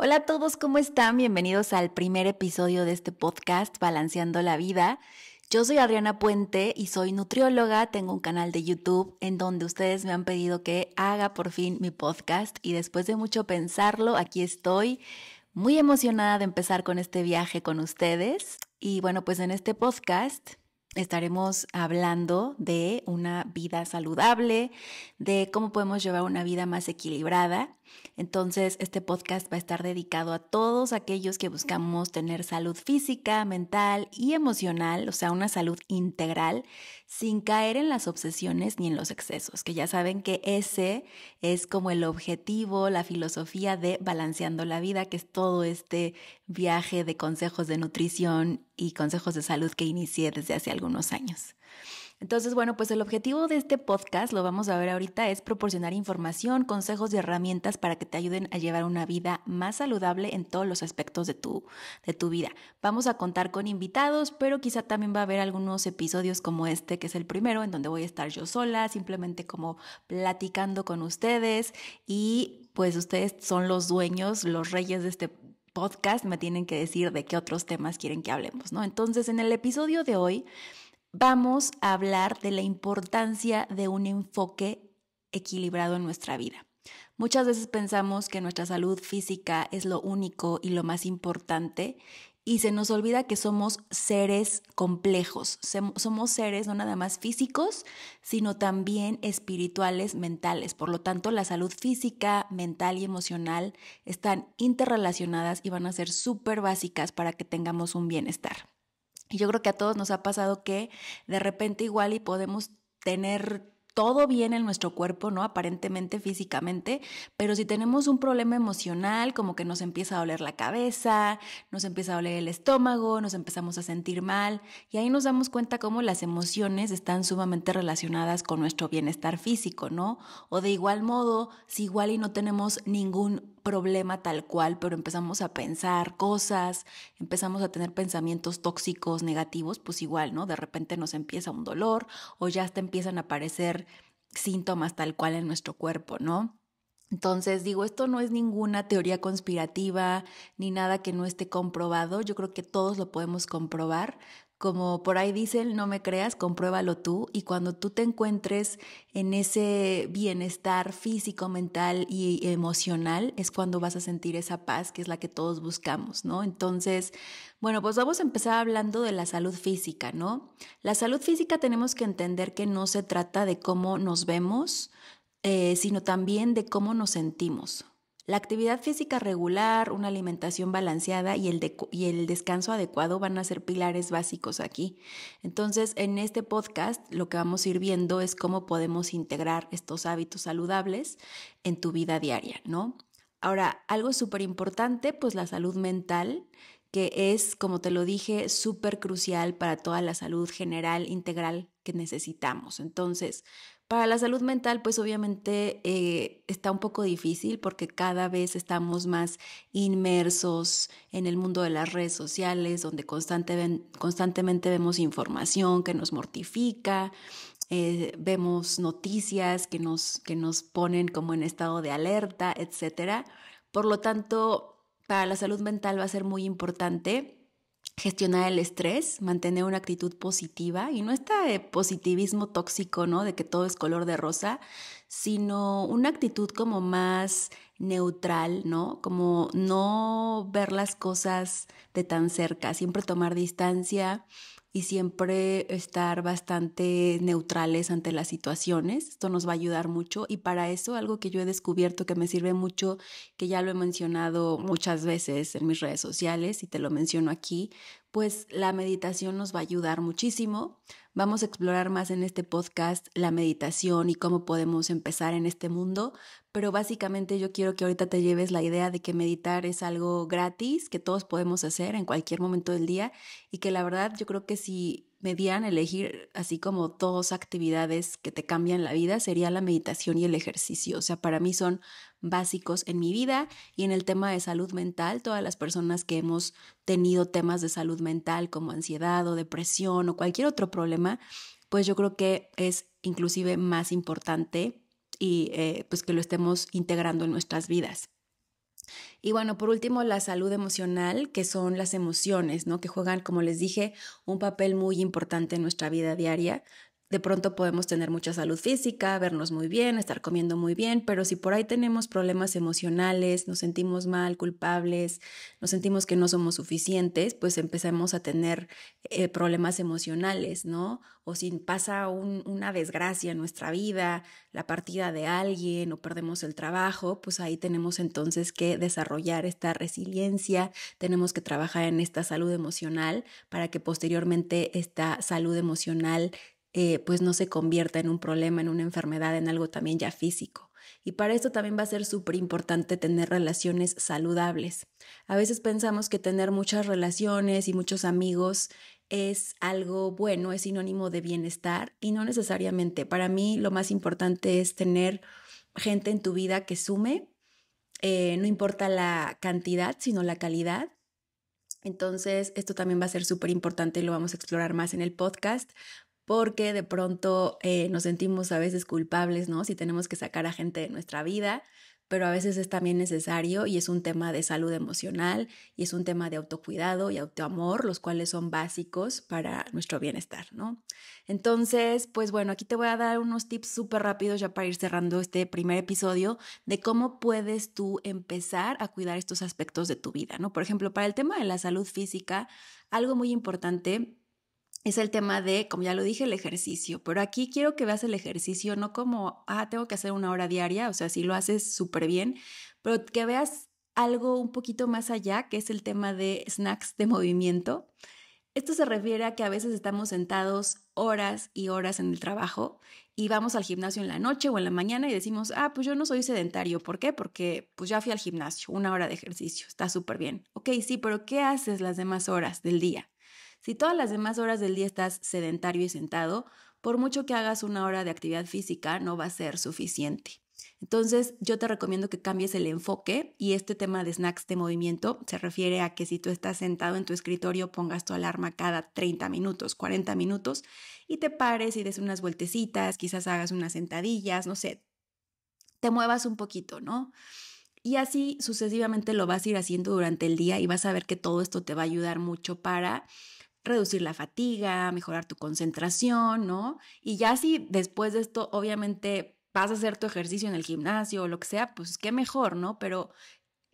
Hola a todos, ¿cómo están? Bienvenidos al primer episodio de este podcast Balanceando la Vida. Yo soy Adriana Puente y soy nutrióloga, tengo un canal de YouTube en donde ustedes me han pedido que haga por fin mi podcast y después de mucho pensarlo, aquí estoy muy emocionada de empezar con este viaje con ustedes. Y bueno, pues en este podcast estaremos hablando de una vida saludable, de cómo podemos llevar una vida más equilibrada entonces, este podcast va a estar dedicado a todos aquellos que buscamos tener salud física, mental y emocional, o sea, una salud integral, sin caer en las obsesiones ni en los excesos, que ya saben que ese es como el objetivo, la filosofía de balanceando la vida, que es todo este viaje de consejos de nutrición y consejos de salud que inicié desde hace algunos años. Entonces, bueno, pues el objetivo de este podcast, lo vamos a ver ahorita, es proporcionar información, consejos y herramientas para que te ayuden a llevar una vida más saludable en todos los aspectos de tu, de tu vida. Vamos a contar con invitados, pero quizá también va a haber algunos episodios como este, que es el primero, en donde voy a estar yo sola, simplemente como platicando con ustedes y pues ustedes son los dueños, los reyes de este podcast, me tienen que decir de qué otros temas quieren que hablemos, ¿no? Entonces, en el episodio de hoy vamos a hablar de la importancia de un enfoque equilibrado en nuestra vida. Muchas veces pensamos que nuestra salud física es lo único y lo más importante y se nos olvida que somos seres complejos, somos seres no nada más físicos, sino también espirituales, mentales. Por lo tanto, la salud física, mental y emocional están interrelacionadas y van a ser súper básicas para que tengamos un bienestar. Y yo creo que a todos nos ha pasado que de repente igual y podemos tener todo bien en nuestro cuerpo, ¿no? Aparentemente físicamente, pero si tenemos un problema emocional, como que nos empieza a doler la cabeza, nos empieza a doler el estómago, nos empezamos a sentir mal, y ahí nos damos cuenta cómo las emociones están sumamente relacionadas con nuestro bienestar físico, ¿no? O de igual modo, si igual y no tenemos ningún problema tal cual, pero empezamos a pensar cosas, empezamos a tener pensamientos tóxicos, negativos, pues igual, ¿no? De repente nos empieza un dolor o ya hasta empiezan a aparecer síntomas tal cual en nuestro cuerpo, ¿no? Entonces digo, esto no es ninguna teoría conspirativa ni nada que no esté comprobado, yo creo que todos lo podemos comprobar, como por ahí dicen, no me creas, compruébalo tú y cuando tú te encuentres en ese bienestar físico, mental y emocional, es cuando vas a sentir esa paz que es la que todos buscamos, ¿no? Entonces, bueno, pues vamos a empezar hablando de la salud física, ¿no? La salud física tenemos que entender que no se trata de cómo nos vemos, eh, sino también de cómo nos sentimos. La actividad física regular, una alimentación balanceada y el, y el, descanso adecuado van a ser pilares básicos aquí. Entonces, en este podcast lo que vamos a ir viendo es cómo podemos integrar estos hábitos saludables en tu vida diaria, ¿no? Ahora, algo súper importante, pues la salud mental, que es, como te lo dije, súper crucial para toda la salud general, integral que necesitamos. Entonces, para la salud mental, pues obviamente eh, está un poco difícil porque cada vez estamos más inmersos en el mundo de las redes sociales, donde constantemente vemos información que nos mortifica, eh, vemos noticias que nos, que nos ponen como en estado de alerta, etc. Por lo tanto, para la salud mental va a ser muy importante gestionar el estrés, mantener una actitud positiva y no este positivismo tóxico, ¿no? De que todo es color de rosa, sino una actitud como más neutral, ¿no? Como no ver las cosas de tan cerca, siempre tomar distancia, y siempre estar bastante neutrales ante las situaciones. Esto nos va a ayudar mucho y para eso algo que yo he descubierto que me sirve mucho, que ya lo he mencionado muchas veces en mis redes sociales y te lo menciono aquí, pues la meditación nos va a ayudar muchísimo. Vamos a explorar más en este podcast la meditación y cómo podemos empezar en este mundo, pero básicamente yo quiero que ahorita te lleves la idea de que meditar es algo gratis, que todos podemos hacer en cualquier momento del día y que la verdad yo creo que si me dieran elegir así como dos actividades que te cambian la vida sería la meditación y el ejercicio. O sea, para mí son básicos en mi vida y en el tema de salud mental, todas las personas que hemos tenido temas de salud mental como ansiedad o depresión o cualquier otro problema, pues yo creo que es inclusive más importante y eh, pues que lo estemos integrando en nuestras vidas. Y bueno, por último, la salud emocional, que son las emociones, ¿no? Que juegan, como les dije, un papel muy importante en nuestra vida diaria de pronto podemos tener mucha salud física, vernos muy bien, estar comiendo muy bien, pero si por ahí tenemos problemas emocionales, nos sentimos mal, culpables, nos sentimos que no somos suficientes, pues empezamos a tener eh, problemas emocionales, ¿no? O si pasa una desgracia en nuestra vida, la partida de alguien o perdemos el trabajo, pues ahí tenemos entonces que desarrollar esta resiliencia, tenemos que trabajar en esta salud emocional para que posteriormente esta salud emocional eh, pues no se convierta en un problema, en una enfermedad, en algo también ya físico. Y para esto también va a ser súper importante tener relaciones saludables. A veces pensamos que tener muchas relaciones y muchos amigos es algo bueno, es sinónimo de bienestar y no necesariamente. Para mí lo más importante es tener gente en tu vida que sume, eh, no importa la cantidad, sino la calidad. Entonces, esto también va a ser súper importante y lo vamos a explorar más en el podcast porque de pronto eh, nos sentimos a veces culpables, ¿no? Si tenemos que sacar a gente de nuestra vida, pero a veces es también necesario y es un tema de salud emocional y es un tema de autocuidado y autoamor, los cuales son básicos para nuestro bienestar, ¿no? Entonces, pues bueno, aquí te voy a dar unos tips súper rápidos ya para ir cerrando este primer episodio de cómo puedes tú empezar a cuidar estos aspectos de tu vida, ¿no? Por ejemplo, para el tema de la salud física, algo muy importante es el tema de, como ya lo dije, el ejercicio. Pero aquí quiero que veas el ejercicio no como, ah, tengo que hacer una hora diaria, o sea, si lo haces súper bien, pero que veas algo un poquito más allá, que es el tema de snacks de movimiento. Esto se refiere a que a veces estamos sentados horas y horas en el trabajo y vamos al gimnasio en la noche o en la mañana y decimos, ah, pues yo no soy sedentario. ¿Por qué? Porque pues ya fui al gimnasio, una hora de ejercicio, está súper bien. Ok, sí, pero ¿qué haces las demás horas del día? Si todas las demás horas del día estás sedentario y sentado, por mucho que hagas una hora de actividad física, no va a ser suficiente. Entonces, yo te recomiendo que cambies el enfoque y este tema de snacks de movimiento se refiere a que si tú estás sentado en tu escritorio, pongas tu alarma cada 30 minutos, 40 minutos y te pares y des unas vueltecitas, quizás hagas unas sentadillas, no sé, te muevas un poquito, ¿no? Y así sucesivamente lo vas a ir haciendo durante el día y vas a ver que todo esto te va a ayudar mucho para reducir la fatiga, mejorar tu concentración, ¿no? Y ya si después de esto, obviamente, vas a hacer tu ejercicio en el gimnasio o lo que sea, pues qué mejor, ¿no? Pero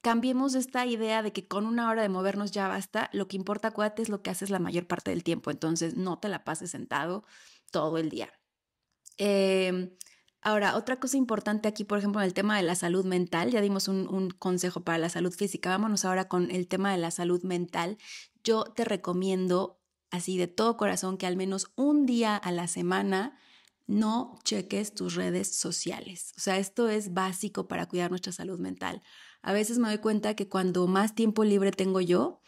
cambiemos esta idea de que con una hora de movernos ya basta. Lo que importa, cuate, es lo que haces la mayor parte del tiempo. Entonces, no te la pases sentado todo el día. Em, ahora, otra cosa importante aquí, por ejemplo, en el tema de la salud mental, ya dimos un, un consejo para la salud física. Vámonos ahora con el tema de la salud mental. Yo te recomiendo así de todo corazón que al menos un día a la semana no cheques tus redes sociales. O sea, esto es básico para cuidar nuestra salud mental. A veces me doy cuenta que cuando más tiempo libre tengo yo,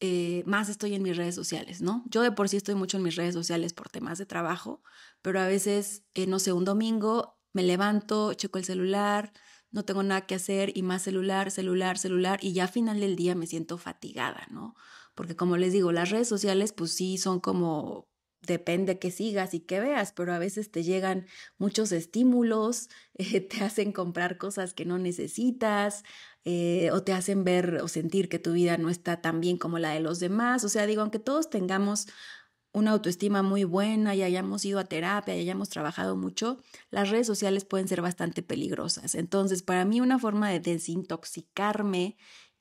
eh, más estoy en mis redes sociales, ¿no? Yo de por sí estoy mucho en mis redes sociales por temas de trabajo, pero a veces, eh, no sé, un domingo me levanto, checo el celular, no tengo nada que hacer y más celular, celular, celular y ya a final del día me siento fatigada, ¿no? porque como les digo, las redes sociales pues sí son como depende que sigas y que veas, pero a veces te llegan muchos estímulos, eh, te hacen comprar cosas que no necesitas eh, o te hacen ver o sentir que tu vida no está tan bien como la de los demás. O sea, digo, aunque todos tengamos una autoestima muy buena y hayamos ido a terapia y hayamos trabajado mucho, las redes sociales pueden ser bastante peligrosas. Entonces, para mí una forma de desintoxicarme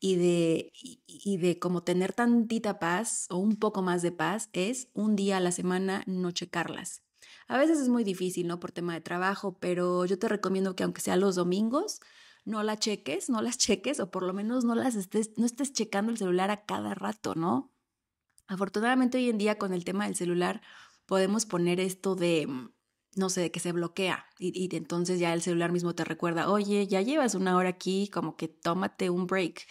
y de, y, de como tener tantita paz o un poco más de paz es un día a la semana no checarlas. A veces es muy difícil, ¿no? Por tema de trabajo, pero yo te recomiendo que aunque sea los domingos, no la cheques, no las cheques o por lo menos no las estés, no estés checando el celular a cada rato, ¿no? Afortunadamente hoy en día con el tema del celular podemos poner esto de, mm, no sé, de que se bloquea y, y, entonces ya el celular mismo te recuerda, oye, ya llevas una hora aquí, como que tómate un break.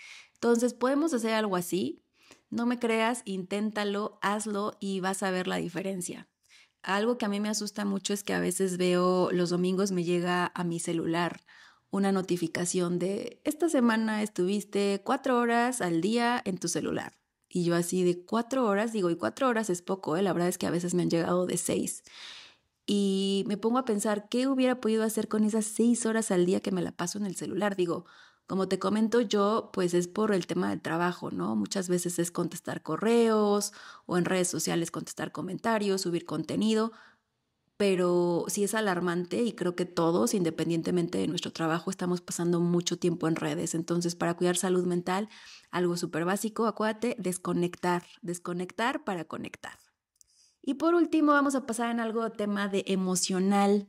Entonces, podemos hacer algo así. No me creas, inténtalo, hazlo y vas a ver la diferencia. Algo que a mí me asusta mucho es que a veces veo los domingos me llega a mi celular una notificación de esta semana estuviste cuatro horas al día en tu celular. Y yo así de cuatro horas, digo, y cuatro horas es poco, ¿eh? la verdad es que a veces me han llegado de seis. Y me pongo a pensar, ¿qué hubiera podido hacer con esas seis horas al día que me la paso en el celular? Digo, como te comento yo, pues es por el tema del trabajo, ¿no? Muchas veces es contestar correos o en redes sociales contestar comentarios, subir contenido, pero sí es alarmante y creo que todos, independientemente de nuestro trabajo, estamos pasando mucho tiempo en redes. Entonces, para cuidar salud mental, algo súper básico, acuérdate, desconectar, desconectar para conectar. Y por último, vamos a pasar en algo tema de emocional.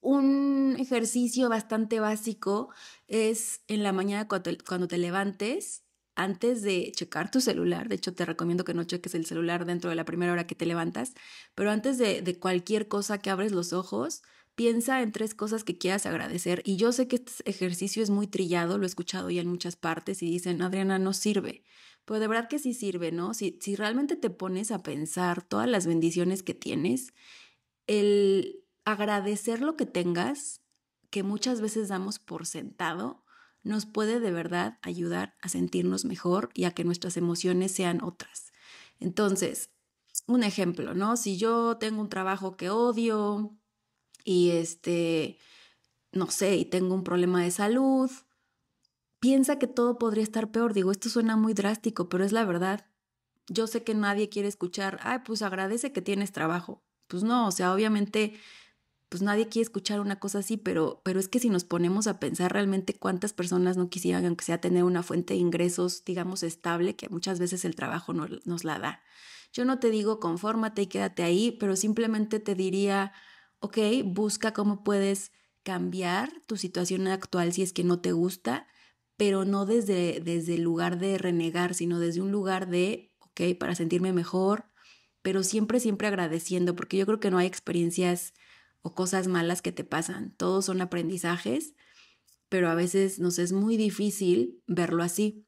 Un ejercicio bastante básico es en la mañana cuando te, levantes, antes de checar tu celular, de hecho te recomiendo que no cheques el celular dentro de la primera hora que te levantas, pero antes de, de, cualquier cosa que abres los ojos, piensa en tres cosas que quieras agradecer. Y yo sé que este ejercicio es muy trillado, lo he escuchado ya en muchas partes y dicen, Adriana, no sirve. Pero de verdad que sí sirve, ¿no? Si, si realmente te pones a pensar todas las bendiciones que tienes, el agradecer lo que tengas que muchas veces damos por sentado nos puede de verdad ayudar a sentirnos mejor y a que nuestras emociones sean otras. Entonces, un ejemplo, ¿no? Si yo tengo un trabajo que odio y este, no sé, y tengo un problema de salud, piensa que todo podría estar peor. Digo, esto suena muy drástico, pero es la verdad. Yo sé que nadie quiere escuchar, ay, pues agradece que tienes trabajo. Pues no, o sea, obviamente pues nadie quiere escuchar una cosa así, pero, pero es que si nos ponemos a pensar realmente cuántas personas no quisieran, aunque sea tener una fuente de ingresos, digamos, estable, que muchas veces el trabajo no, nos la da. Yo no te digo confórmate y quédate ahí, pero simplemente te diría, ok, busca cómo puedes cambiar tu situación actual si es que no te gusta, pero no desde, desde el lugar de renegar, sino desde un lugar de, ok, para sentirme mejor, pero siempre, siempre agradeciendo, porque yo creo que no hay experiencias o cosas malas que te pasan. Todos son aprendizajes, pero a veces nos es muy difícil verlo así.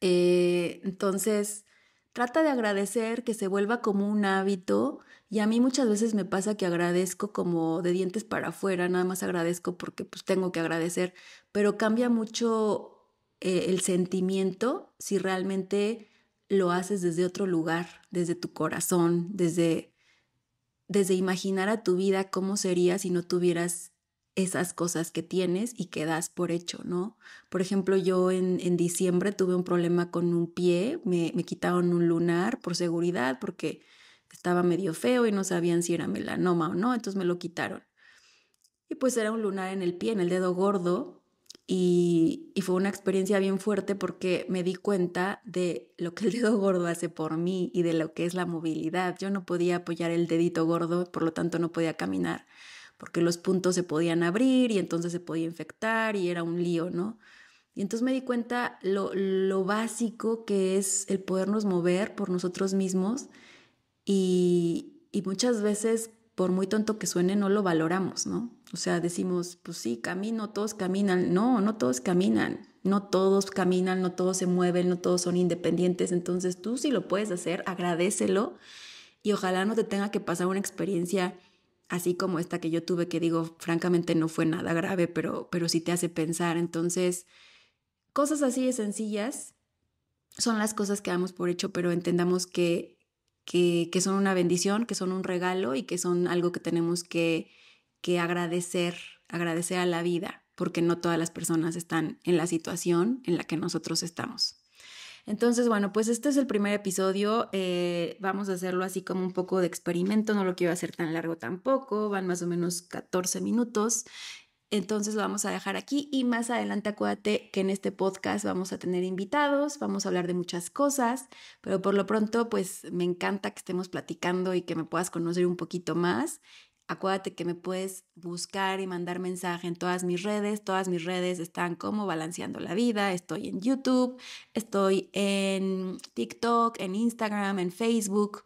Eh, entonces, trata de agradecer que se vuelva como un hábito. Y a mí muchas veces me pasa que agradezco como de dientes para afuera, nada más agradezco porque pues tengo que agradecer, pero cambia mucho eh, el sentimiento si realmente lo haces desde otro lugar, desde tu corazón, desde desde imaginar a tu vida cómo sería si no tuvieras esas cosas que tienes y que das por hecho, ¿no? Por ejemplo, yo en, en diciembre tuve un problema con un pie, me, me, quitaron un lunar por seguridad porque estaba medio feo y no sabían si era melanoma o no, entonces me lo quitaron. Y pues era un lunar en el pie, en el dedo gordo, y, fue una experiencia bien fuerte porque me di cuenta de lo que el dedo gordo hace por mí y de lo que es la movilidad. Yo no podía apoyar el dedito gordo, por lo tanto no podía caminar, porque los puntos se podían abrir y entonces se podía infectar y era un lío, ¿no? Y entonces me di cuenta lo, básico que es el podernos mover por nosotros mismos y muchas veces, por muy tonto que suene, no lo valoramos, ¿no? O sea, decimos, pues sí, camino, todos caminan. No, no todos caminan. No todos caminan, no todos se mueven, no todos son independientes. Entonces tú si lo puedes hacer, agradecelo y ojalá no te tenga que pasar una experiencia así como esta que yo tuve, que digo, francamente no fue nada grave, pero, pero sí te hace pensar. Entonces, cosas así de sencillas son las cosas que damos por hecho, pero entendamos que, que son una bendición, que son un regalo y que son algo que tenemos que que agradecer, agradecer a la vida, porque no todas las personas están en la situación en la que nosotros estamos. Entonces, bueno, pues este es el primer episodio. Eh, vamos a hacerlo así como un poco de experimento. No lo quiero hacer tan largo tampoco. Van más o menos 14 minutos. Entonces lo vamos a dejar aquí y más adelante acuérdate que en este podcast vamos a tener invitados, vamos a hablar de muchas cosas, pero por lo pronto pues me encanta que estemos platicando y que me puedas conocer un poquito más Acuérdate que me puedes buscar y mandar mensaje en todas mis redes. Todas mis redes están como Balanceando la Vida. Estoy en YouTube, estoy en TikTok, en Instagram, en Facebook,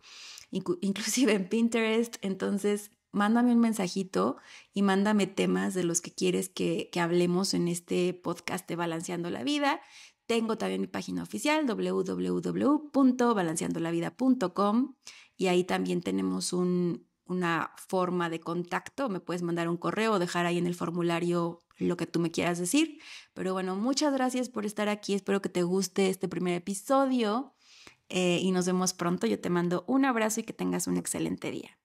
inclusive en Pinterest. Entonces, mándame un mensajito y mándame temas de los que quieres que, hablemos en este podcast de Balanceando la Vida. Tengo también mi página oficial www.balanceandolavida.com y ahí también tenemos un, una forma de contacto, me puedes mandar un correo o dejar ahí en el formulario lo que tú me quieras decir. Pero bueno, muchas gracias por estar aquí, espero que te guste este primer episodio eh, y nos vemos pronto. Yo te mando un abrazo y que tengas un excelente día.